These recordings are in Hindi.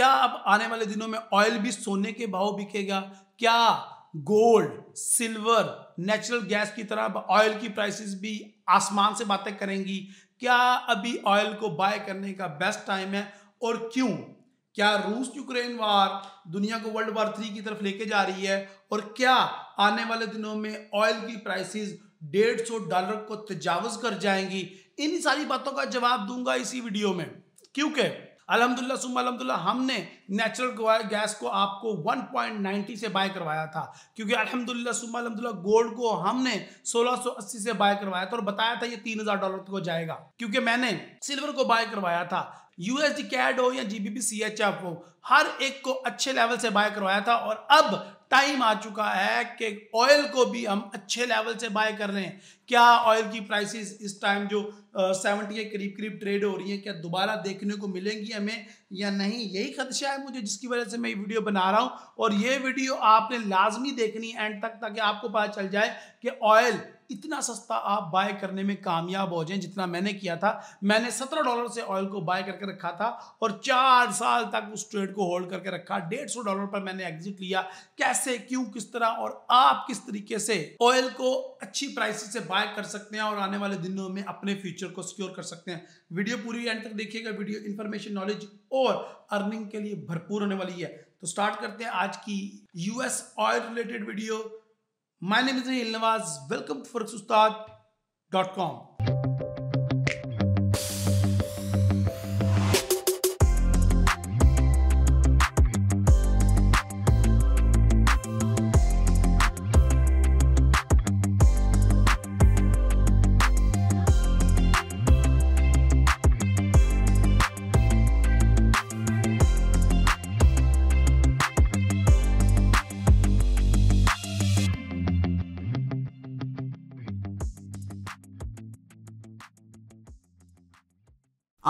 क्या अब आने वाले दिनों में ऑयल भी सोने के भाव बिकेगा क्या गोल्ड सिल्वर नेचुरल गैस की तरह ऑयल की प्राइसेस भी आसमान से बातें करेंगी क्या अभी ऑयल को बाय करने का बेस्ट टाइम है और क्यों क्या रूस यूक्रेन वार दुनिया को वर्ल्ड वार थ्री की तरफ लेके जा रही है और क्या आने वाले दिनों में ऑयल की प्राइसेस डेढ़ सौ डॉलर को तजावज कर जाएंगी इन सारी बातों का जवाब दूंगा इसी वीडियो में क्योंकि अलहमदुल्ला सुबह अलहमदुल्ला हमने नेचुरल गैस को आपको 1.90 से बाय करवाया था क्योंकि अलहमदुल्ला सुबह अलहमदुल्ला गोल्ड को हमने 1680 से बाय करवाया था और बताया था ये 3000 डॉलर को जाएगा क्योंकि मैंने सिल्वर को बाय करवाया था यूएसडी कैड हो या जीबीपी सीएचएफ हो हर एक को अच्छे लेवल से बाय करवाया था और अब टाइम आ चुका है कि ऑयल को भी हम अच्छे लेवल से बाय कर रहे हैं क्या ऑयल की प्राइसेस इस टाइम जो सेवेंटी के करीब करीब ट्रेड हो रही है क्या दोबारा देखने को मिलेंगी हमें या नहीं यही खदशा है मुझे जिसकी वजह से मैं ये वीडियो बना रहा हूँ और ये वीडियो आपने लाजमी देखनी एंड तक ताकि आपको पता चल जाए कि ऑयल इतना सस्ता आप बाय करने में कामयाब हो जाएं जितना मैंने किया था मैंने सत्रह डॉलर से ऑयल को बाय करके रखा था और चार साल तक उस ट्रेड को होल्ड करके रखा डेढ़ सौ डॉलर पर मैंने एग्जिट लिया कैसे क्यों किस तरह और आप किस तरीके से ऑयल को अच्छी प्राइस से बाय कर सकते हैं और आने वाले दिनों में अपने फ्यूचर को सिक्योर कर सकते हैं वीडियो पूरी एंड तक देखिएगा वीडियो इंफॉर्मेशन नॉलेज और अर्निंग के लिए भरपूर होने वाली है तो स्टार्ट करते हैं आज की US oil related video My name is Nihil Nawaz. Welcome to forexustad.com.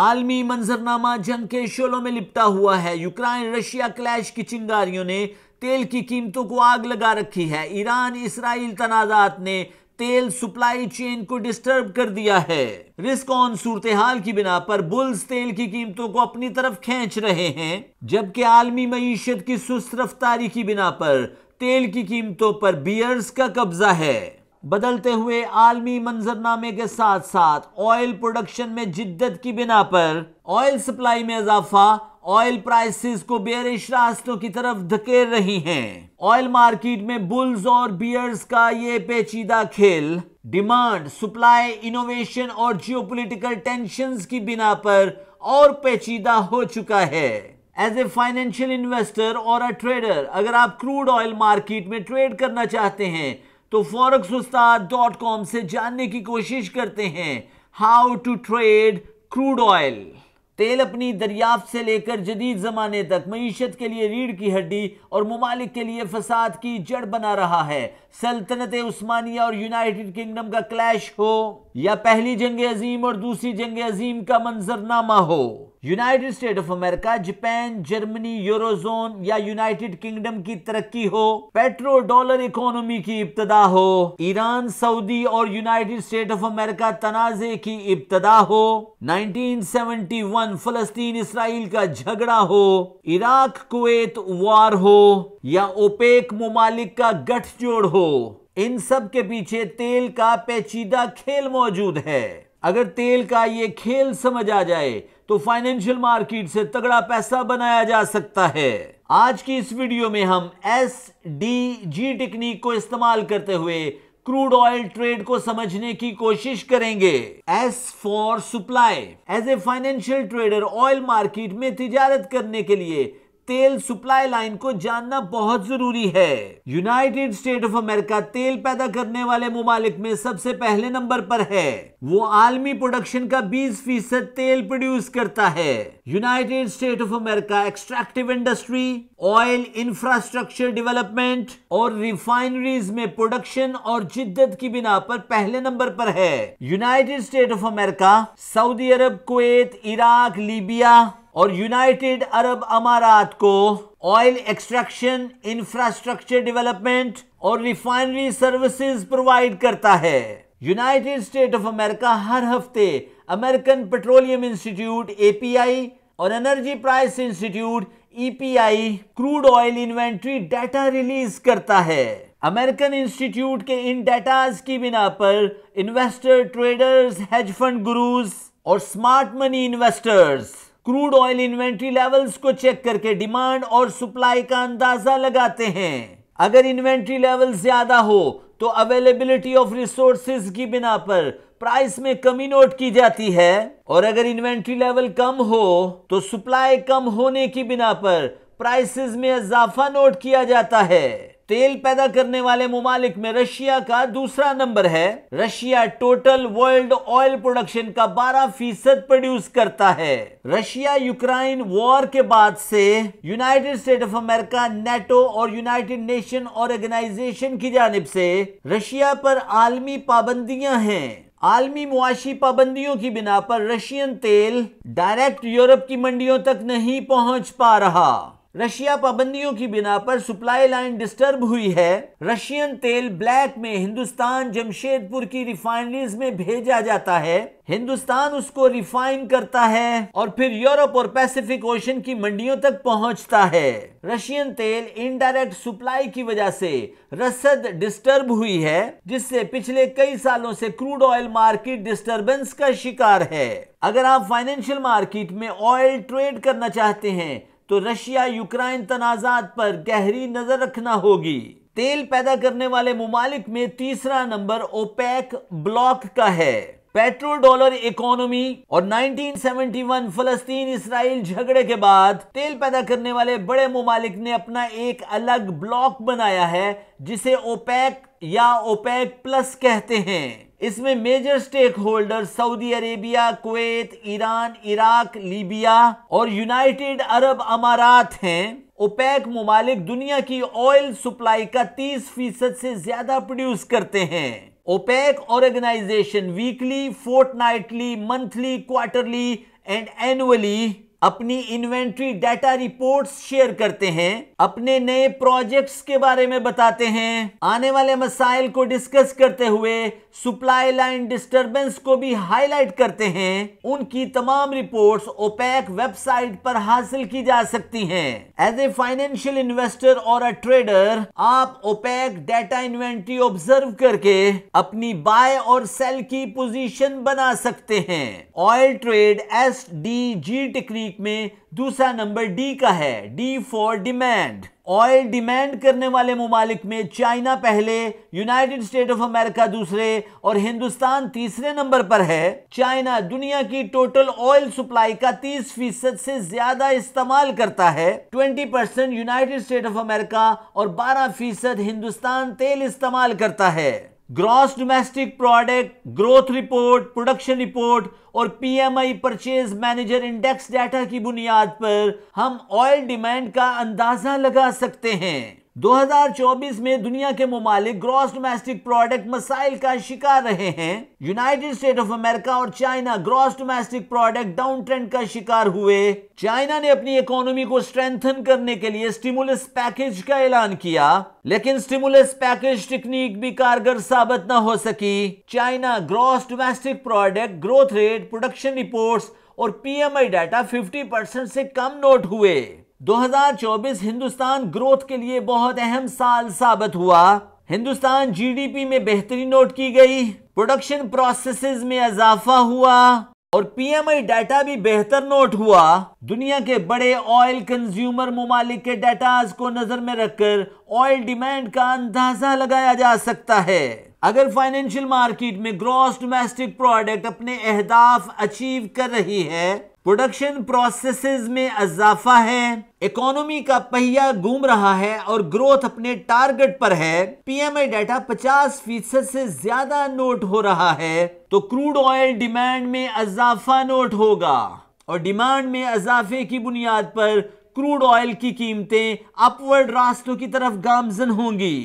आलमी मंजरनामा जंग के शोलों में लिपटा हुआ है यूक्रेन रशिया क्लैश की चिंगारियों ने तेल की कीमतों को आग लगा रखी है ईरान इसराइल तनाजात ने तेल सप्लाई चेन को डिस्टर्ब कर दिया है रिस्क ऑन सूरत हाल की बिना पर बुल्स तेल की कीमतों को अपनी तरफ खींच रहे हैं जबकि आलमी मीशत की सुस्त रफ्तारी की बिना पर तेल की कीमतों पर बियर्स का कब्जा है बदलते हुए आलमी मंजरनामे के साथ साथ ऑयल प्रोडक्शन में जिद्दत की बिना पर ऑयल सप्लाई में इजाफा ऑयल प्राइसेस को बेरिश रास्तों की तरफ धकेल रही हैं। ऑयल मार्केट में बुल्स और बियर्स का ये पेचीदा खेल डिमांड सप्लाई इनोवेशन और जियोपॉलिटिकल टेंशंस की बिना पर और पेचीदा हो चुका है एज ए फाइनेंशियल इन्वेस्टर और अ ट्रेडर अगर आप क्रूड ऑयल मार्केट में ट्रेड करना चाहते हैं तो फॉरक्स उस्ताद डॉट कॉम से जानने की कोशिश करते हैं how to trade crude oil तेल अपनी दरियाफ्त से लेकर जदीद ज़माने तक मीशत के लिए रीढ़ की हड्डी और ममालिक के लिए फसाद की जड़ बना रहा है सल्तनत उस्मानिया और यूनाइटेड किंगडम का क्लैश हो या पहली जंग अजीम और दूसरी जंग अजीम का मंजरनामा हो United State of America Japan Germany Eurozone या यूनाइटेड किंगडम की तरक्की हो पेट्रो डॉलर इकोनॉमी की इब्तदा हो ईरान सऊदी और यूनाइटेड स्टेट ऑफ अमेरिका तनाजे की इब्तदा हो 1971 फलस्तीन इसराइल का झगड़ा हो इराक कुवैत वार हो या ओपेक ममालिक का गठजोड़ हो इन सब के पीछे तेल का पेचीदा खेल मौजूद है अगर तेल का ये खेल समझ आ जाए तो फाइनेंशियल मार्केट से तगड़ा पैसा बनाया जा सकता है आज की इस वीडियो में हम एस डी जी टेक्निक को इस्तेमाल करते हुए क्रूड ऑयल ट्रेड को समझने की कोशिश करेंगे S for supply as a financial trader oil market में तिजारत करने के लिए तेल सप्लाई लाइन को जानना बहुत जरूरी है यूनाइटेड स्टेट ऑफ अमेरिका तेल पैदा करने वाले ममालिक में सबसे पहले नंबर पर है वो आलमी प्रोडक्शन का बीस फीसद तेल प्रोड्यूस करता है United State of America extractive industry oil infrastructure development और रिफाइनरीज में प्रोडक्शन और जिद्दत की बिना पर पहले नंबर पर है United State of America Saudi Arab Kuwait Iraq Libya और यूनाइटेड अरब अमारात को ऑयल एक्सट्रैक्शन इंफ्रास्ट्रक्चर डेवलपमेंट और रिफाइनरी सर्विसेज प्रोवाइड करता है यूनाइटेड स्टेट ऑफ अमेरिका हर हफ्ते अमेरिकन पेट्रोलियम इंस्टीट्यूट एपीआई और energy price institute EPI crude oil inventory data release करता है अमेरिकन इंस्टीट्यूट के इन डाटाज की बिना पर investor traders hedge fund gurus और smart money investors crude oil inventory levels को चेक करके डिमांड और सप्लाई का अंदाजा लगाते हैं अगर इन्वेंट्री लेवल ज्यादा हो तो अवेलेबिलिटी ऑफ रिसोर्सेज की बिना पर प्राइस में कमी नोट की जाती है और अगर इन्वेंट्री लेवल कम हो तो सप्लाई कम होने की बिना पर प्राइसेस में इजाफा नोट किया जाता है तेल पैदा करने वाले ममालिक में रशिया का दूसरा नंबर है Russia total world oil production का 12 फीसद प्रोड्यूस करता है रशिया यूक्रेन वॉर के बाद से United State of America NATO और यूनाइटेड नेशन ऑर्गेनाइजेशन की जानब से रशिया पर आलमी पाबंदियां हैं आलमी मुआशी पाबंदियों की बिना पर रशियन तेल डायरेक्ट यूरोप की मंडियों तक नहीं पहुंच पा रहा रशिया पाबंदियों की बिना पर सप्लाई लाइन डिस्टर्ब हुई है रशियन तेल ब्लैक में हिंदुस्तान जमशेदपुर की रिफाइनरीज में भेजा जाता है हिंदुस्तान उसको रिफाइन करता है और फिर यूरोप और पैसिफिक ओशन की मंडियों तक पहुंचता है रशियन तेल इनडायरेक्ट सप्लाई की वजह से रसद डिस्टर्ब हुई है जिससे पिछले कई सालों से क्रूड ऑयल मार्केट डिस्टर्बेंस का शिकार है अगर आप फाइनेंशियल मार्केट में ऑयल ट्रेड करना चाहते हैं तो रशिया यूक्रेन तनाजात पर गहरी नजर रखना होगी तेल पैदा करने वाले ममालिक में तीसरा नंबर ओपेक ब्लॉक का है पेट्रोल डॉलर इकोनॉमी और 1971 फलस्तीन इसराइल झगड़े के बाद तेल पैदा करने वाले बड़े ममालिक ने अपना एक अलग ब्लॉक बनाया है जिसे ओपेक या ओपेक प्लस कहते हैं इसमें major stakeholder Saudi Arabia Kuwait Iran Iraq Libya और यूनाइटेड अरब अमारात हैं ओपैक ममालिक दुनिया की ऑयल सप्लाई का 30 फीसद से ज्यादा प्रोड्यूस करते हैं OPEC organization weekly fortnightly monthly quarterly and annually अपनी इन्वेंट्री डाटा रिपोर्ट्स शेयर करते हैं अपने नए प्रोजेक्ट्स के बारे में बताते हैं आने वाले मसाइल को डिस्कस करते हुए सप्लाई लाइन डिस्टरबेंस को भी हाईलाइट करते हैं उनकी तमाम रिपोर्ट्स ओपेक वेबसाइट पर हासिल की जा सकती हैं। एज ए फाइनेंशियल इन्वेस्टर और अ ट्रेडर आप ओपेक डेटा इन्वेंट्री ऑब्जर्व करके अपनी बाय और सेल की पोजीशन बना सकते हैं oil trade S D G technique में दूसरा नंबर डी का है D for demand oil demand करने वाले ममालिक में चाइना पहले यूनाइटेड स्टेट ऑफ अमेरिका दूसरे और हिंदुस्तान तीसरे नंबर पर है चाइना दुनिया की टोटल ऑयल सप्लाई का 30 फीसद से ज्यादा इस्तेमाल करता है 20 percent United State of America और 12 फीसद हिंदुस्तान तेल इस्तेमाल करता है gross domestic product growth report production report और PMI purchase manager index data की बुनियाद पर हम ऑयल डिमांड का अंदाजा लगा सकते हैं 2024 में दुनिया के ममालिक ग्रॉस डोमेस्टिक प्रोडक्ट मसाइल का शिकार रहे हैं यूनाइटेड स्टेट ऑफ अमेरिका और China gross domestic product down trend का शिकार हुए चाइना ने अपनी इकोनॉमी को स्ट्रेंथन करने के लिए स्टिमुलस पैकेज का ऐलान किया लेकिन स्टिमुलस पैकेज टेक्निक भी कारगर साबित न हो सकी China gross domestic product growth rate production report और पीएमआई डाटा 50 परसेंट से कम नोट हुए 2024 हिंदुस्तान ग्रोथ के लिए बहुत अहम साल साबित हुआ हिंदुस्तान जीडीपी में बेहतरी नोट की गई प्रोडक्शन प्रोसेसेस में इजाफा हुआ और पीएमआई डाटा भी बेहतर नोट हुआ दुनिया के बड़े ऑयल कंज्यूमर ममालिक के डाटाज को नजर में रखकर ऑयल डिमांड का अंदाजा लगाया जा सकता है अगर फाइनेंशियल मार्केट में ग्रॉस डोमेस्टिक प्रोडक्ट अपने अहदाफ अचीव कर रही है प्रोडक्शन प्रोसेसेस में इजाफा है इकोनॉमी का पहिया घूम रहा है और ग्रोथ अपने टारगेट पर है पीएमआई डाटा 50 फीसद से ज्यादा नोट हो रहा है तो क्रूड ऑयल डिमांड में इजाफा नोट होगा और डिमांड में इजाफे की बुनियाद पर क्रूड ऑयल की कीमतें अपवर्ड रास्तों की तरफ गामजन होंगी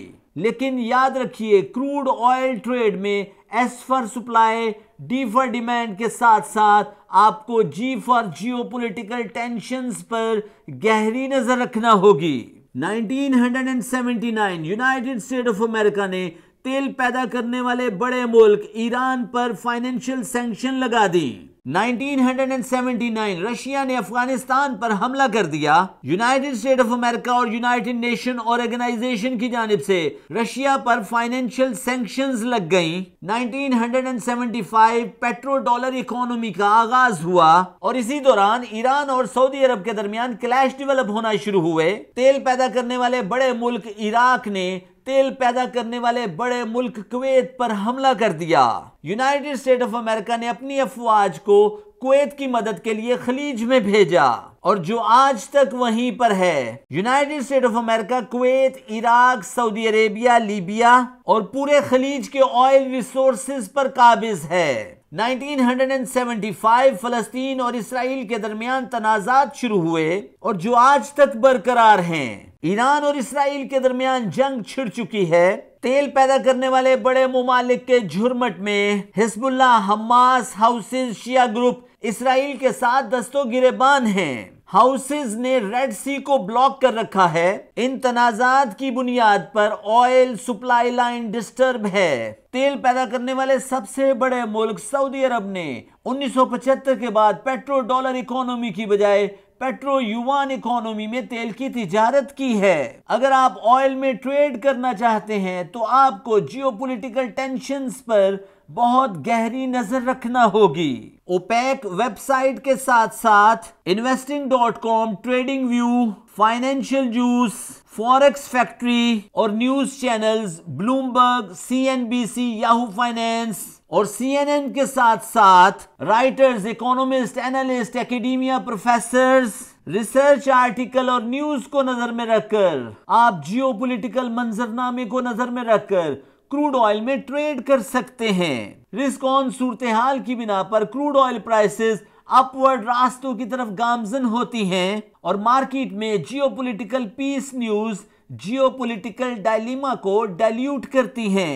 लेकिन याद रखिए क्रूड ऑयल ट्रेड में S for supply D for demand के साथ साथ आपको जी फॉर जियोपॉलिटिकल टेंशंस पर गहरी नजर रखना होगी 1979 यूनाइटेड स्टेट ऑफ अमेरिका ने तेल पैदा करने वाले बड़े मुल्क ईरान पर फाइनेंशियल सेंक्शन लगा दी 1979 रशिया ने अफगानिस्तान पर हमला कर दिया यूनाइटेड स्टेट ऑफ अमेरिका और यूनाइटेड नेशन ऑर्गेनाइजेशन की जानब से रशिया पर फाइनेंशियल सेंक्शन लग गई 1975 पेट्रो डॉलर इकोनॉमी का आगाज हुआ और इसी दौरान ईरान और सऊदी अरब के दरमियान क्लैश डेवलप होना शुरू हुए तेल पैदा करने वाले बड़े मुल्क इराक ने तेल पैदा करने वाले बड़े मुल्क कुवैत पर हमला कर दिया यूनाइटेड स्टेट ऑफ अमेरिका ने अपनी अफवाज को कुवैत की मदद के लिए खलीज में भेजा और जो आज तक वहीं पर है United State of America Kuwait Iraq Saudi Arabia Libya और पूरे खलीज के ऑयल रिसोर्सेज पर काबिज है 1975 फलस्तीन और इसराइल के दरमियान तनाजात शुरू हुए और जो आज तक बरकरार हैं ईरान और इसराइल के दरमियान जंग छिड़ चुकी है तेल पैदा करने वाले बड़े ममालिक के झुरमट में हिजबुल्ला हमास हाउसेज शिया ग्रुप इसराइल के साथ दस्तों गिरेबान हैं हाउसेज ने रेड सी को ब्लॉक कर रखा है इन तनाजात की बुनियाद पर ऑयल सप्लाई लाइन डिस्टर्ब है तेल पैदा करने वाले सबसे बड़े मुल्क सऊदी अरब ने 1975 के बाद पेट्रो डॉलर इकोनॉमी की बजाय पेट्रो युवान इकोनॉमी में तेल की तिजारत की है अगर आप ऑयल में ट्रेड करना चाहते हैं तो आपको जियोपॉलिटिकल टेंशंस पर बहुत गहरी नजर रखना होगी ओपेक वेबसाइट के साथ साथ investing dot com trading view financial juice forex factory और news channels Bloomberg CNBC Yahoo finance और सीएनएन के साथ साथ writers economist analyst academia professor research article और न्यूज को नजर में रखकर आप जियोपॉलिटिकल मंजरनामे को नजर में रखकर क्रूड ऑयल में ट्रेड कर सकते हैं रिस्क ऑन सूरत हाल की बिना पर क्रूड ऑयल प्राइसेस अपवर्ड रास्तों की तरफ गामजन होती हैं और मार्केट में geopolitical peace news geopolitical dilemma को डाइल्यूट करती हैं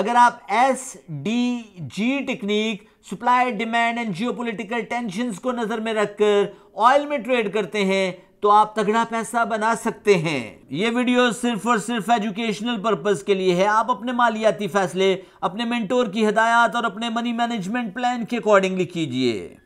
अगर आप S D G technique supply demand and geopolitical tension को नजर में रखकर ऑयल में ट्रेड करते हैं तो आप तगड़ा पैसा बना सकते हैं ये वीडियो सिर्फ और सिर्फ एजुकेशनल पर्पज के लिए है आप अपने मालियाती फैसले अपने मेंटोर की हदायत और अपने मनी मैनेजमेंट प्लान के अकॉर्डिंगली कीजिए